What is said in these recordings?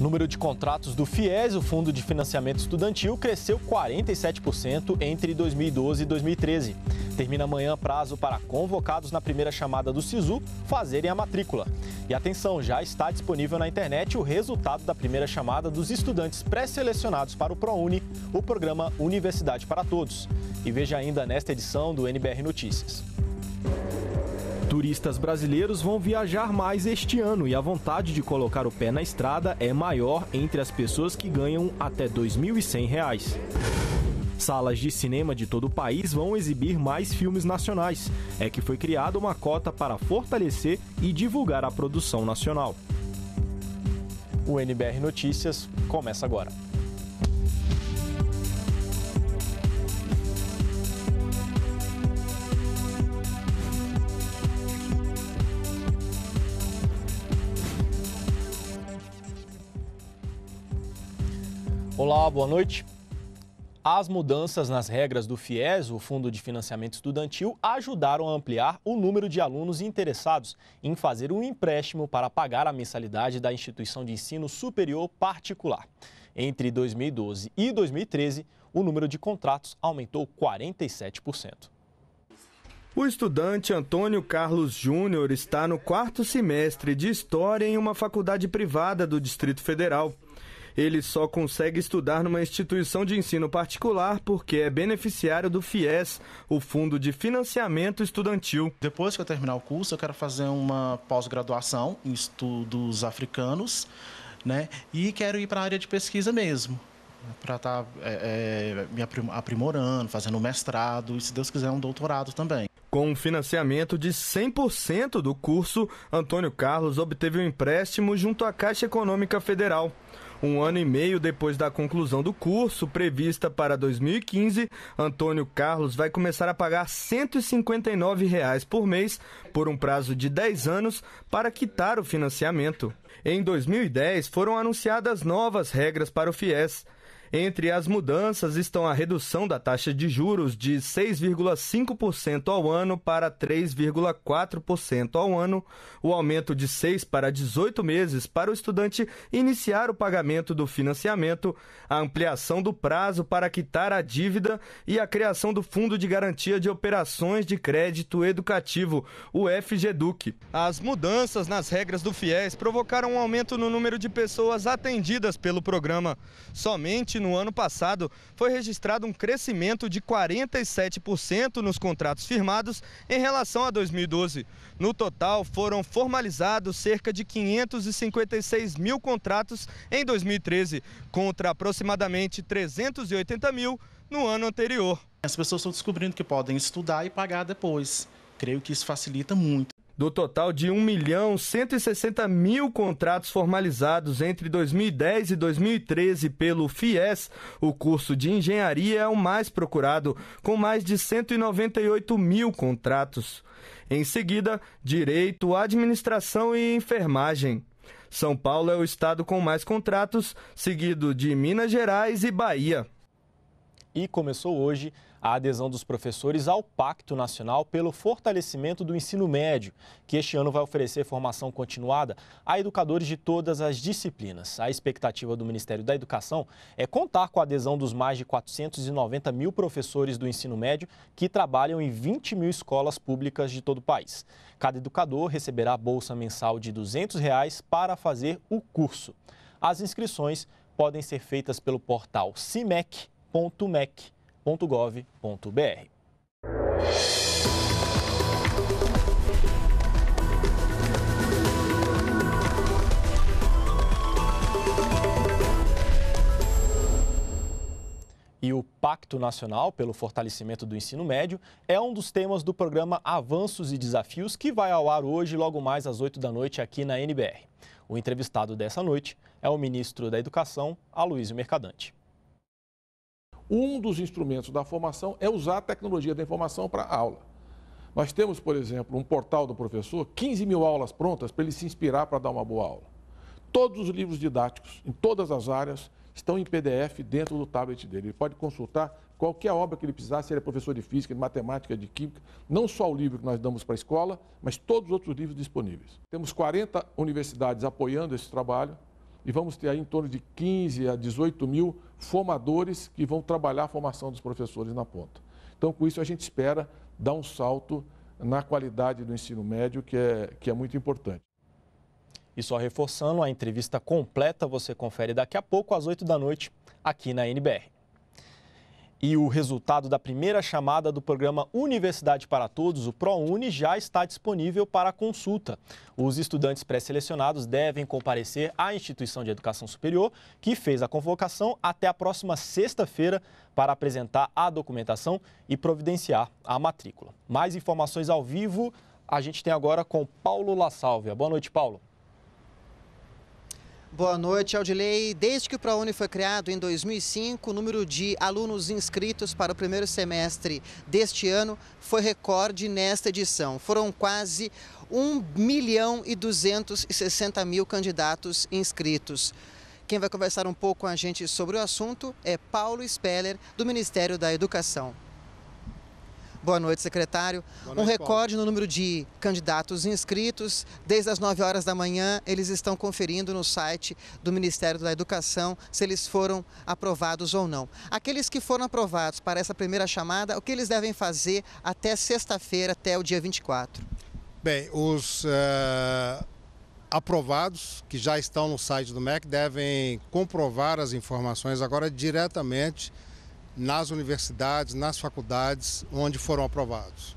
O número de contratos do FIES, o Fundo de Financiamento Estudantil, cresceu 47% entre 2012 e 2013. Termina amanhã prazo para convocados na primeira chamada do SISU fazerem a matrícula. E atenção, já está disponível na internet o resultado da primeira chamada dos estudantes pré-selecionados para o ProUni, o programa Universidade para Todos. E veja ainda nesta edição do NBR Notícias. Turistas brasileiros vão viajar mais este ano e a vontade de colocar o pé na estrada é maior entre as pessoas que ganham até R$ 2.100. Salas de cinema de todo o país vão exibir mais filmes nacionais. É que foi criada uma cota para fortalecer e divulgar a produção nacional. O NBR Notícias começa agora. Olá, boa noite. As mudanças nas regras do FIES, o Fundo de Financiamento Estudantil, ajudaram a ampliar o número de alunos interessados em fazer um empréstimo para pagar a mensalidade da instituição de ensino superior particular. Entre 2012 e 2013, o número de contratos aumentou 47%. O estudante Antônio Carlos Júnior está no quarto semestre de História em uma faculdade privada do Distrito Federal ele só consegue estudar numa instituição de ensino particular porque é beneficiário do FIES, o Fundo de Financiamento Estudantil. Depois que eu terminar o curso, eu quero fazer uma pós-graduação em estudos africanos, né? E quero ir para a área de pesquisa mesmo para estar tá, é, é, me aprimorando, fazendo mestrado e, se Deus quiser, um doutorado também. Com um financiamento de 100% do curso, Antônio Carlos obteve um empréstimo junto à Caixa Econômica Federal. Um ano e meio depois da conclusão do curso, prevista para 2015, Antônio Carlos vai começar a pagar R$ 159 por mês por um prazo de 10 anos para quitar o financiamento. Em 2010, foram anunciadas novas regras para o FIES. Entre as mudanças estão a redução da taxa de juros de 6,5% ao ano para 3,4% ao ano, o aumento de 6 para 18 meses para o estudante iniciar o pagamento do financiamento, a ampliação do prazo para quitar a dívida e a criação do Fundo de Garantia de Operações de Crédito Educativo, o FGEDUC. As mudanças nas regras do FIES provocaram um aumento no número de pessoas atendidas pelo programa. Somente no ano passado, foi registrado um crescimento de 47% nos contratos firmados em relação a 2012. No total, foram formalizados cerca de 556 mil contratos em 2013, contra aproximadamente 380 mil no ano anterior. As pessoas estão descobrindo que podem estudar e pagar depois. Creio que isso facilita muito do total de 1 milhão 160 mil contratos formalizados entre 2010 e 2013 pelo FIES, o curso de engenharia é o mais procurado, com mais de 198 mil contratos. Em seguida, direito, administração e enfermagem. São Paulo é o estado com mais contratos, seguido de Minas Gerais e Bahia. E começou hoje a adesão dos professores ao Pacto Nacional pelo Fortalecimento do Ensino Médio, que este ano vai oferecer formação continuada a educadores de todas as disciplinas. A expectativa do Ministério da Educação é contar com a adesão dos mais de 490 mil professores do ensino médio que trabalham em 20 mil escolas públicas de todo o país. Cada educador receberá bolsa mensal de R$ 200 reais para fazer o curso. As inscrições podem ser feitas pelo portal cimec.mec.com e o Pacto Nacional pelo Fortalecimento do Ensino Médio é um dos temas do programa Avanços e Desafios, que vai ao ar hoje, logo mais às 8 da noite, aqui na NBR. O entrevistado dessa noite é o ministro da Educação, Aloysio Mercadante. Um dos instrumentos da formação é usar a tecnologia da informação para a aula. Nós temos, por exemplo, um portal do professor, 15 mil aulas prontas para ele se inspirar para dar uma boa aula. Todos os livros didáticos, em todas as áreas, estão em PDF dentro do tablet dele. Ele pode consultar qualquer obra que ele precisar, se ele é professor de física, de matemática, de química, não só o livro que nós damos para a escola, mas todos os outros livros disponíveis. Temos 40 universidades apoiando esse trabalho, e vamos ter aí em torno de 15 a 18 mil formadores que vão trabalhar a formação dos professores na ponta. Então, com isso, a gente espera dar um salto na qualidade do ensino médio, que é, que é muito importante. E só reforçando, a entrevista completa você confere daqui a pouco, às 8 da noite, aqui na NBR. E o resultado da primeira chamada do programa Universidade para Todos, o ProUni, já está disponível para consulta. Os estudantes pré-selecionados devem comparecer à instituição de educação superior que fez a convocação até a próxima sexta-feira para apresentar a documentação e providenciar a matrícula. Mais informações ao vivo a gente tem agora com Paulo La Sálvia. Boa noite, Paulo. Boa noite, Aldilei. Desde que o ProUni foi criado em 2005, o número de alunos inscritos para o primeiro semestre deste ano foi recorde nesta edição. Foram quase 1 milhão e 260 mil candidatos inscritos. Quem vai conversar um pouco com a gente sobre o assunto é Paulo Speller, do Ministério da Educação. Boa noite, secretário. Boa noite, um recorde Paulo. no número de candidatos inscritos. Desde as 9 horas da manhã, eles estão conferindo no site do Ministério da Educação se eles foram aprovados ou não. Aqueles que foram aprovados para essa primeira chamada, o que eles devem fazer até sexta-feira, até o dia 24? Bem, os uh, aprovados que já estão no site do MEC devem comprovar as informações agora diretamente nas universidades, nas faculdades onde foram aprovados.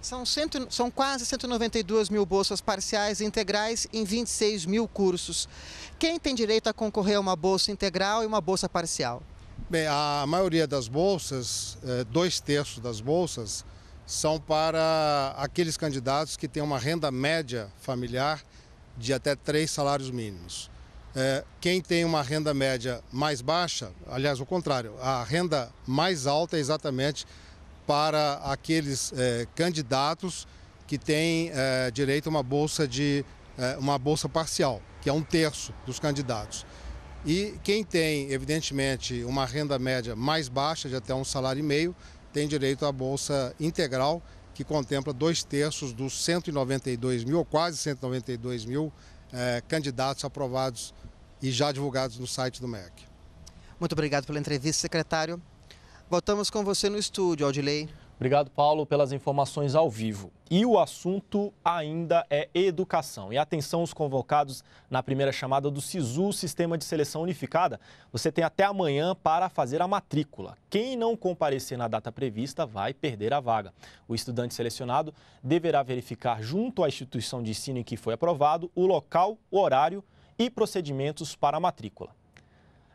São, cento, são quase 192 mil bolsas parciais e integrais em 26 mil cursos. Quem tem direito a concorrer a uma bolsa integral e uma bolsa parcial? Bem, a maioria das bolsas, eh, dois terços das bolsas, são para aqueles candidatos que têm uma renda média familiar de até três salários mínimos. É, quem tem uma renda média mais baixa, aliás, o contrário, a renda mais alta é exatamente para aqueles é, candidatos que têm é, direito a uma bolsa de é, uma bolsa parcial, que é um terço dos candidatos. E quem tem, evidentemente, uma renda média mais baixa, de até um salário e meio, tem direito à bolsa integral, que contempla dois terços dos 192 mil, ou quase 192 mil eh, candidatos aprovados e já divulgados no site do MEC. Muito obrigado pela entrevista, secretário. Voltamos com você no estúdio, Aldilei. Obrigado, Paulo, pelas informações ao vivo. E o assunto ainda é educação. E atenção os convocados na primeira chamada do SISU, Sistema de Seleção Unificada. Você tem até amanhã para fazer a matrícula. Quem não comparecer na data prevista vai perder a vaga. O estudante selecionado deverá verificar junto à instituição de ensino em que foi aprovado o local, o horário e e procedimentos para a matrícula.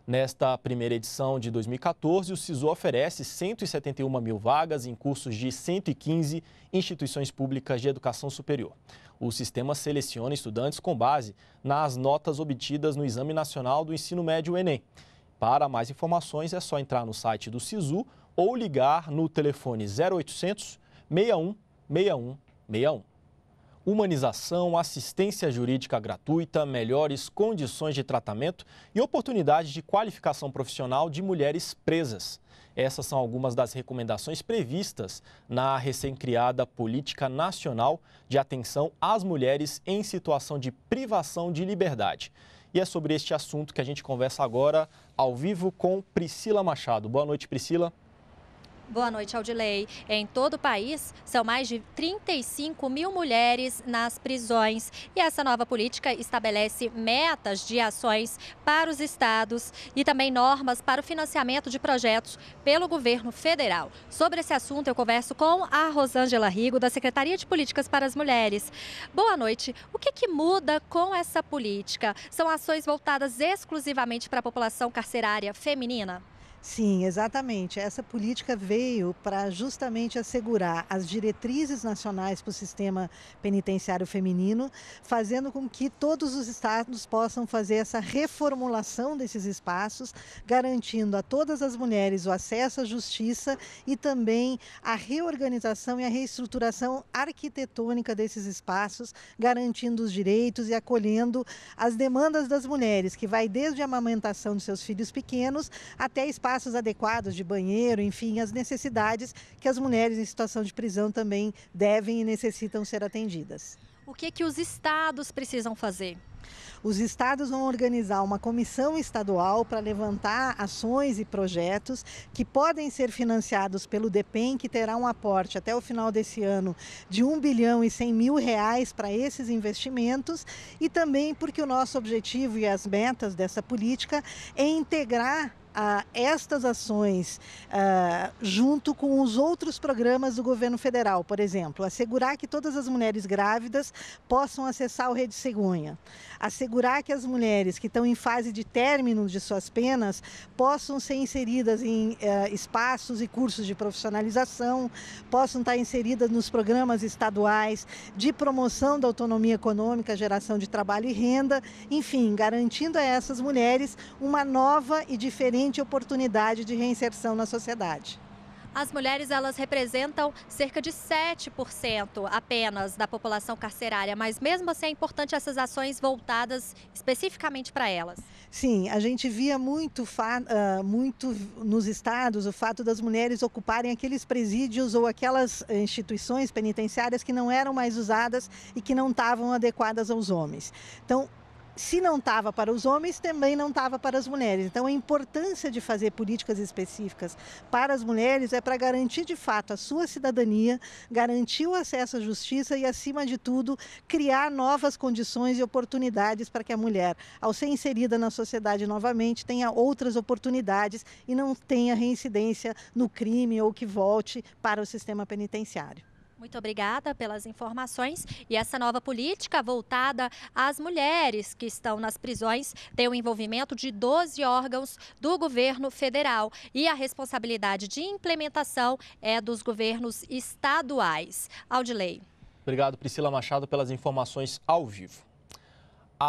Nesta primeira edição de 2014, o SISU oferece 171 mil vagas em cursos de 115 instituições públicas de educação superior. O sistema seleciona estudantes com base nas notas obtidas no Exame Nacional do Ensino Médio Enem. Para mais informações, é só entrar no site do SISU ou ligar no telefone 0800 61 61 61 humanização, assistência jurídica gratuita, melhores condições de tratamento e oportunidades de qualificação profissional de mulheres presas. Essas são algumas das recomendações previstas na recém-criada Política Nacional de Atenção às Mulheres em Situação de Privação de Liberdade. E é sobre este assunto que a gente conversa agora, ao vivo, com Priscila Machado. Boa noite, Priscila. Boa noite, Aldilei. Em todo o país, são mais de 35 mil mulheres nas prisões. E essa nova política estabelece metas de ações para os estados e também normas para o financiamento de projetos pelo governo federal. Sobre esse assunto, eu converso com a Rosângela Rigo, da Secretaria de Políticas para as Mulheres. Boa noite. O que, que muda com essa política? São ações voltadas exclusivamente para a população carcerária feminina? Sim, exatamente. Essa política veio para justamente assegurar as diretrizes nacionais para o sistema penitenciário feminino, fazendo com que todos os estados possam fazer essa reformulação desses espaços, garantindo a todas as mulheres o acesso à justiça e também a reorganização e a reestruturação arquitetônica desses espaços, garantindo os direitos e acolhendo as demandas das mulheres, que vai desde a amamentação de seus filhos pequenos até espaços espaços adequados de banheiro, enfim, as necessidades que as mulheres em situação de prisão também devem e necessitam ser atendidas. O que, que os estados precisam fazer? Os estados vão organizar uma comissão estadual para levantar ações e projetos que podem ser financiados pelo DEPEN, que terá um aporte até o final desse ano de 1 bilhão e 100 mil reais para esses investimentos e também porque o nosso objetivo e as metas dessa política é integrar a estas ações uh, junto com os outros programas do governo federal, por exemplo, assegurar que todas as mulheres grávidas possam acessar o Rede Cegonha, assegurar que as mulheres que estão em fase de término de suas penas possam ser inseridas em uh, espaços e cursos de profissionalização, possam estar inseridas nos programas estaduais de promoção da autonomia econômica, geração de trabalho e renda, enfim, garantindo a essas mulheres uma nova e diferente excelente oportunidade de reinserção na sociedade. As mulheres elas representam cerca de 7% apenas da população carcerária, mas mesmo assim é importante essas ações voltadas especificamente para elas. Sim, a gente via muito, ah, muito nos estados o fato das mulheres ocuparem aqueles presídios ou aquelas eh, instituições penitenciárias que não eram mais usadas e que não estavam adequadas aos homens. Então, se não estava para os homens, também não estava para as mulheres. Então, a importância de fazer políticas específicas para as mulheres é para garantir de fato a sua cidadania, garantir o acesso à justiça e, acima de tudo, criar novas condições e oportunidades para que a mulher, ao ser inserida na sociedade novamente, tenha outras oportunidades e não tenha reincidência no crime ou que volte para o sistema penitenciário. Muito obrigada pelas informações. E essa nova política voltada às mulheres que estão nas prisões tem o envolvimento de 12 órgãos do governo federal. E a responsabilidade de implementação é dos governos estaduais. Aldilei. Obrigado, Priscila Machado, pelas informações ao vivo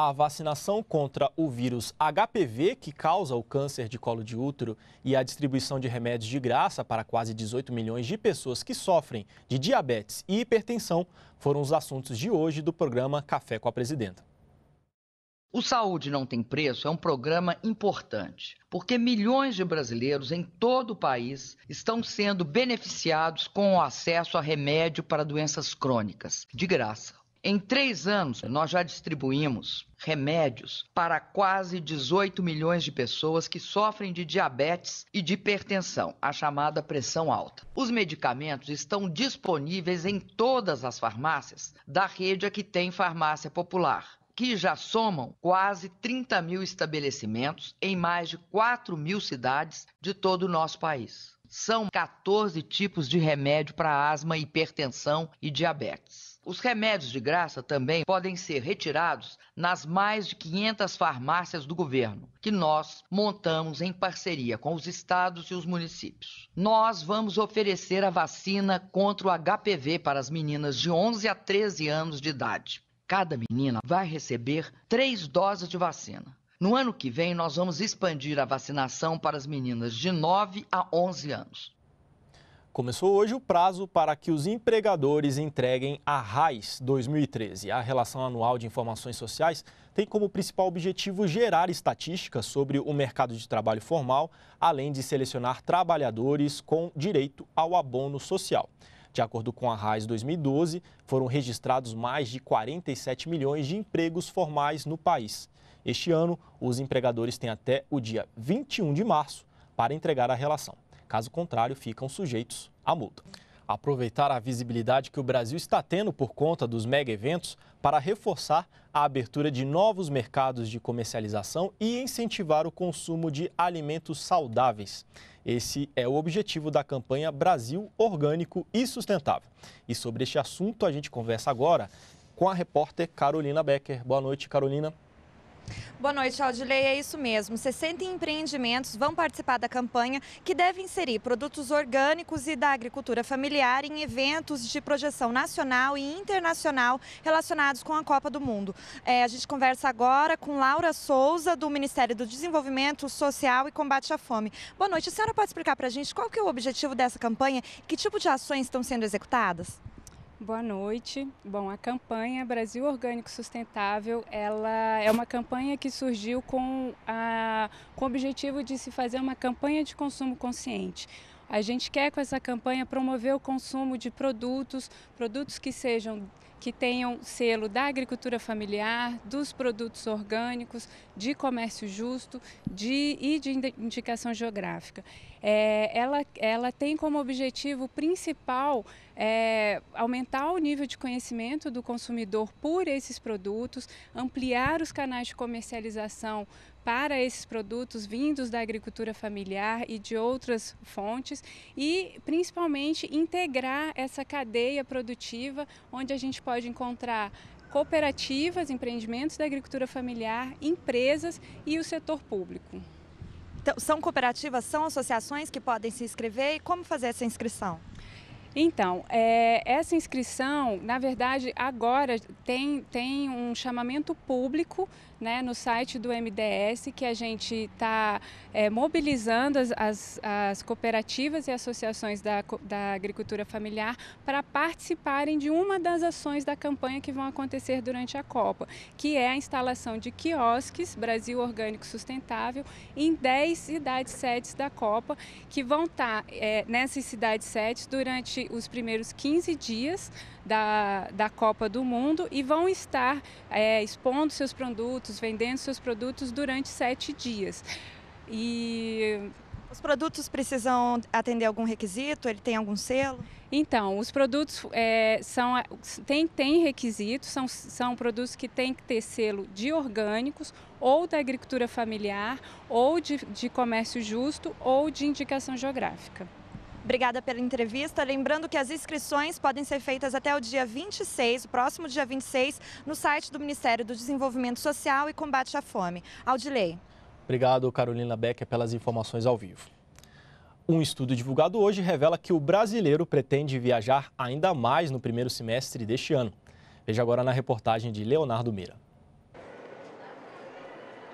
a vacinação contra o vírus HPV, que causa o câncer de colo de útero, e a distribuição de remédios de graça para quase 18 milhões de pessoas que sofrem de diabetes e hipertensão foram os assuntos de hoje do programa Café com a Presidenta. O Saúde Não Tem Preço é um programa importante, porque milhões de brasileiros em todo o país estão sendo beneficiados com o acesso a remédio para doenças crônicas, de graça em três anos, nós já distribuímos remédios para quase 18 milhões de pessoas que sofrem de diabetes e de hipertensão, a chamada pressão alta. Os medicamentos estão disponíveis em todas as farmácias da rede que tem farmácia popular que já somam quase 30 mil estabelecimentos em mais de 4 mil cidades de todo o nosso país. São 14 tipos de remédio para asma, hipertensão e diabetes. Os remédios de graça também podem ser retirados nas mais de 500 farmácias do governo, que nós montamos em parceria com os estados e os municípios. Nós vamos oferecer a vacina contra o HPV para as meninas de 11 a 13 anos de idade. Cada menina vai receber três doses de vacina. No ano que vem, nós vamos expandir a vacinação para as meninas de 9 a 11 anos. Começou hoje o prazo para que os empregadores entreguem a RAIS 2013. A Relação Anual de Informações Sociais tem como principal objetivo gerar estatísticas sobre o mercado de trabalho formal, além de selecionar trabalhadores com direito ao abono social. De acordo com a RAIS 2012, foram registrados mais de 47 milhões de empregos formais no país. Este ano, os empregadores têm até o dia 21 de março para entregar a relação. Caso contrário, ficam sujeitos à multa. Aproveitar a visibilidade que o Brasil está tendo por conta dos mega eventos para reforçar a abertura de novos mercados de comercialização e incentivar o consumo de alimentos saudáveis. Esse é o objetivo da campanha Brasil Orgânico e Sustentável. E sobre este assunto a gente conversa agora com a repórter Carolina Becker. Boa noite, Carolina. Boa noite, Aldilei. É isso mesmo. 60 empreendimentos vão participar da campanha que deve inserir produtos orgânicos e da agricultura familiar em eventos de projeção nacional e internacional relacionados com a Copa do Mundo. É, a gente conversa agora com Laura Souza, do Ministério do Desenvolvimento Social e Combate à Fome. Boa noite. A senhora pode explicar para a gente qual que é o objetivo dessa campanha e que tipo de ações estão sendo executadas? Boa noite. Bom, a campanha Brasil Orgânico Sustentável, ela é uma campanha que surgiu com, a, com o objetivo de se fazer uma campanha de consumo consciente a gente quer com essa campanha promover o consumo de produtos, produtos que sejam que tenham selo da agricultura familiar, dos produtos orgânicos, de comércio justo de, e de indicação geográfica. É, ela, ela tem como objetivo principal é, aumentar o nível de conhecimento do consumidor por esses produtos, ampliar os canais de comercialização para esses produtos vindos da agricultura familiar e de outras fontes e principalmente integrar essa cadeia produtiva onde a gente pode encontrar cooperativas, empreendimentos da agricultura familiar, empresas e o setor público. Então, são cooperativas, são associações que podem se inscrever e como fazer essa inscrição? Então, é, essa inscrição, na verdade, agora tem, tem um chamamento público né, no site do MDS, que a gente está é, mobilizando as, as, as, cooperativas e associações da, da agricultura familiar para participarem de uma das ações da campanha que vão acontecer durante a Copa, que é a instalação de quiosques Brasil Orgânico Sustentável em 10 cidades sedes da Copa, que vão estar tá, é, nessas cidades sedes durante os primeiros 15 dias da, da Copa do Mundo e vão estar é, expondo seus produtos produtos, vendendo seus produtos durante sete dias. E os produtos precisam atender algum requisito? Ele tem algum selo? Então, os produtos é, são tem, tem requisitos, são, são produtos que têm que ter selo de orgânicos, ou da agricultura familiar, ou de, de comércio justo, ou de indicação geográfica. Obrigada pela entrevista. Lembrando que as inscrições podem ser feitas até o dia 26, o próximo dia 26, no site do Ministério do Desenvolvimento Social e Combate à Fome. Aldilei. Obrigado, Carolina Becker, pelas informações ao vivo. Um estudo divulgado hoje revela que o brasileiro pretende viajar ainda mais no primeiro semestre deste ano. Veja agora na reportagem de Leonardo Meira.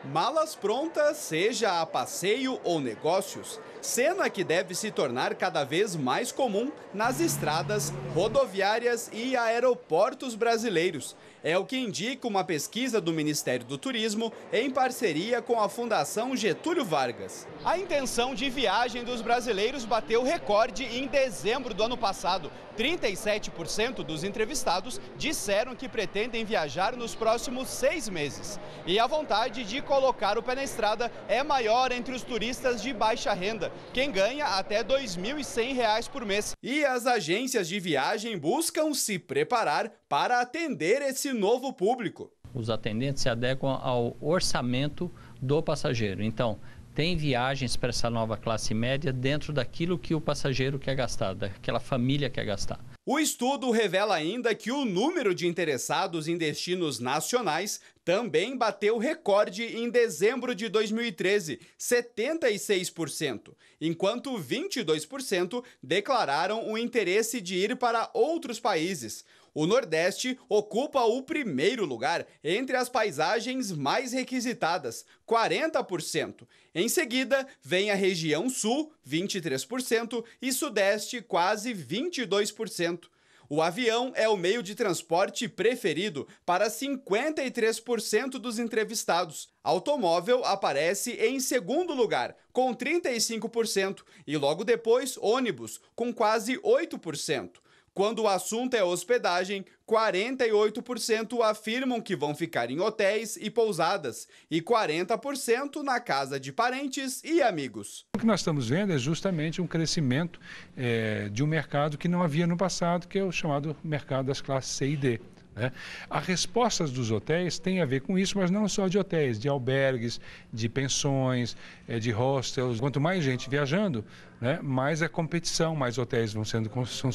Malas prontas, seja a passeio ou negócios, cena que deve se tornar cada vez mais comum nas estradas, rodoviárias e aeroportos brasileiros. É o que indica uma pesquisa do Ministério do Turismo em parceria com a Fundação Getúlio Vargas. A intenção de viagem dos brasileiros bateu recorde em dezembro do ano passado, 37% dos entrevistados disseram que pretendem viajar nos próximos seis meses. E a vontade de colocar o pé na estrada é maior entre os turistas de baixa renda, quem ganha até R$ 2.100 por mês. E as agências de viagem buscam se preparar para atender esse novo público. Os atendentes se adequam ao orçamento do passageiro. Então, tem viagens para essa nova classe média dentro daquilo que o passageiro quer gastar, daquela família quer gastar. O estudo revela ainda que o número de interessados em destinos nacionais também bateu recorde em dezembro de 2013, 76%, enquanto 22% declararam o interesse de ir para outros países. O Nordeste ocupa o primeiro lugar entre as paisagens mais requisitadas, 40%. Em seguida, vem a região Sul, 23%, e Sudeste, quase 22%. O avião é o meio de transporte preferido para 53% dos entrevistados. Automóvel aparece em segundo lugar, com 35%, e logo depois ônibus, com quase 8%. Quando o assunto é hospedagem, 48% afirmam que vão ficar em hotéis e pousadas e 40% na casa de parentes e amigos. O que nós estamos vendo é justamente um crescimento é, de um mercado que não havia no passado, que é o chamado mercado das classes C e D. Né? As respostas dos hotéis têm a ver com isso, mas não só de hotéis, de albergues, de pensões, eh, de hostels. Quanto mais gente viajando, né, mais a é competição, mais hotéis vão, sendo,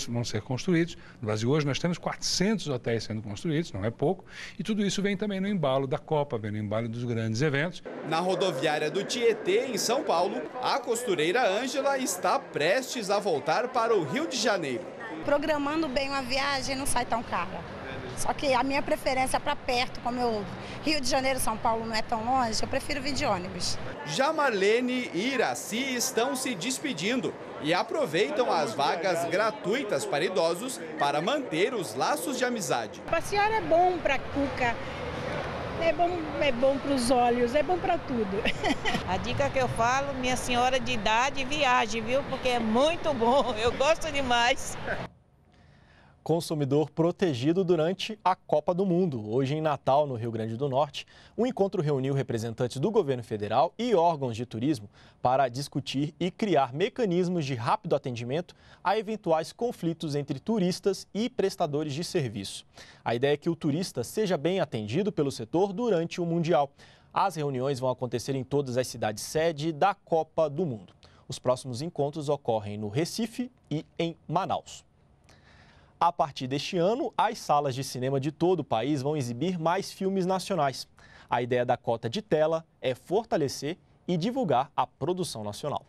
vão ser construídos. No Brasil hoje nós temos 400 hotéis sendo construídos, não é pouco, e tudo isso vem também no embalo da Copa, vem no embalo dos grandes eventos. Na rodoviária do Tietê, em São Paulo, a costureira Ângela está prestes a voltar para o Rio de Janeiro. Programando bem uma viagem não sai tão cara só que a minha preferência é para perto, como eu Rio de Janeiro, São Paulo não é tão longe, eu prefiro vir de ônibus. Já Marlene e Iraci estão se despedindo e aproveitam as vagas gratuitas para idosos para manter os laços de amizade. Passear é bom para Cuca, é bom, é bom para os olhos, é bom para tudo. A dica que eu falo, minha senhora de idade, viaje, viu? Porque é muito bom, eu gosto demais consumidor protegido durante a Copa do Mundo. Hoje, em Natal, no Rio Grande do Norte, o encontro reuniu representantes do governo federal e órgãos de turismo para discutir e criar mecanismos de rápido atendimento a eventuais conflitos entre turistas e prestadores de serviço. A ideia é que o turista seja bem atendido pelo setor durante o Mundial. As reuniões vão acontecer em todas as cidades sede da Copa do Mundo. Os próximos encontros ocorrem no Recife e em Manaus. A partir deste ano, as salas de cinema de todo o país vão exibir mais filmes nacionais. A ideia da cota de tela é fortalecer e divulgar a produção nacional.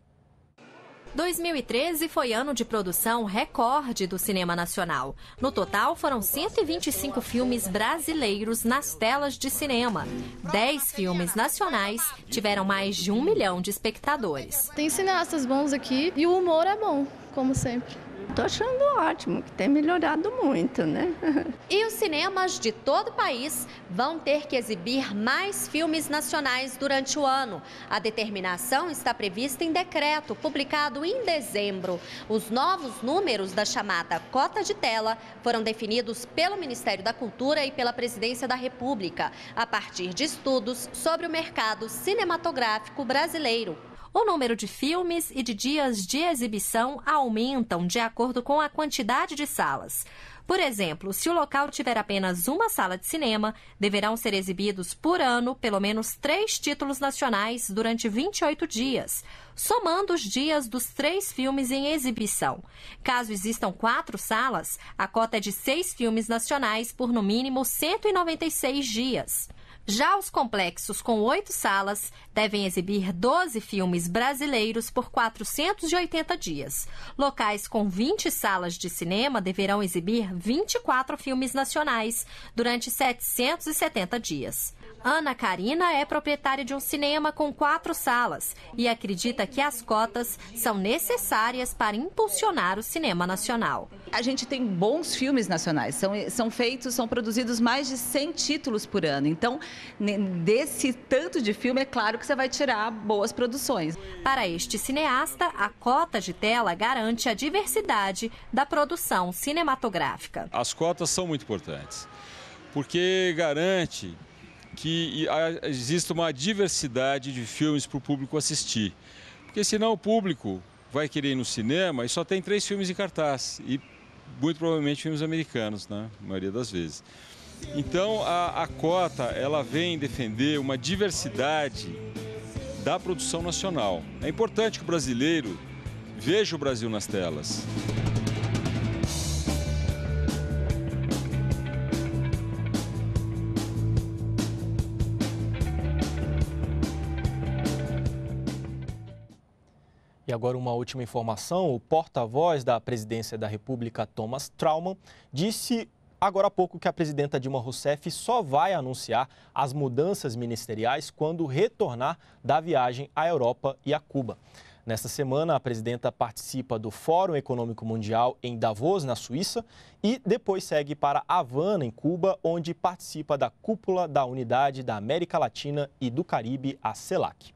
2013 foi ano de produção recorde do cinema nacional. No total, foram 125 filmes brasileiros nas telas de cinema. 10 filmes nacionais tiveram mais de um milhão de espectadores. Tem cineastas bons aqui e o humor é bom, como sempre. Estou achando ótimo, que tem melhorado muito, né? e os cinemas de todo o país vão ter que exibir mais filmes nacionais durante o ano. A determinação está prevista em decreto, publicado em dezembro. Os novos números da chamada cota de tela foram definidos pelo Ministério da Cultura e pela Presidência da República, a partir de estudos sobre o mercado cinematográfico brasileiro. O número de filmes e de dias de exibição aumentam de acordo com a quantidade de salas. Por exemplo, se o local tiver apenas uma sala de cinema, deverão ser exibidos por ano pelo menos três títulos nacionais durante 28 dias, somando os dias dos três filmes em exibição. Caso existam quatro salas, a cota é de seis filmes nacionais por no mínimo 196 dias. Já os complexos com oito salas devem exibir 12 filmes brasileiros por 480 dias. Locais com 20 salas de cinema deverão exibir 24 filmes nacionais durante 770 dias. Ana Karina é proprietária de um cinema com quatro salas e acredita que as cotas são necessárias para impulsionar o cinema nacional. A gente tem bons filmes nacionais, são, são feitos, são produzidos mais de 100 títulos por ano. Então, né, desse tanto de filme, é claro que você vai tirar boas produções. Para este cineasta, a cota de tela garante a diversidade da produção cinematográfica. As cotas são muito importantes, porque garante que exista uma diversidade de filmes para o público assistir. Porque senão o público vai querer ir no cinema e só tem três filmes em cartaz. E muito provavelmente filmes americanos, né? maioria das vezes. Então a, a cota ela vem defender uma diversidade da produção nacional. É importante que o brasileiro veja o Brasil nas telas. E agora uma última informação, o porta-voz da Presidência da República, Thomas Trauman, disse Agora há pouco que a presidenta Dilma Rousseff só vai anunciar as mudanças ministeriais quando retornar da viagem à Europa e a Cuba. Nesta semana, a presidenta participa do Fórum Econômico Mundial em Davos, na Suíça, e depois segue para Havana, em Cuba, onde participa da cúpula da Unidade da América Latina e do Caribe, a CELAC.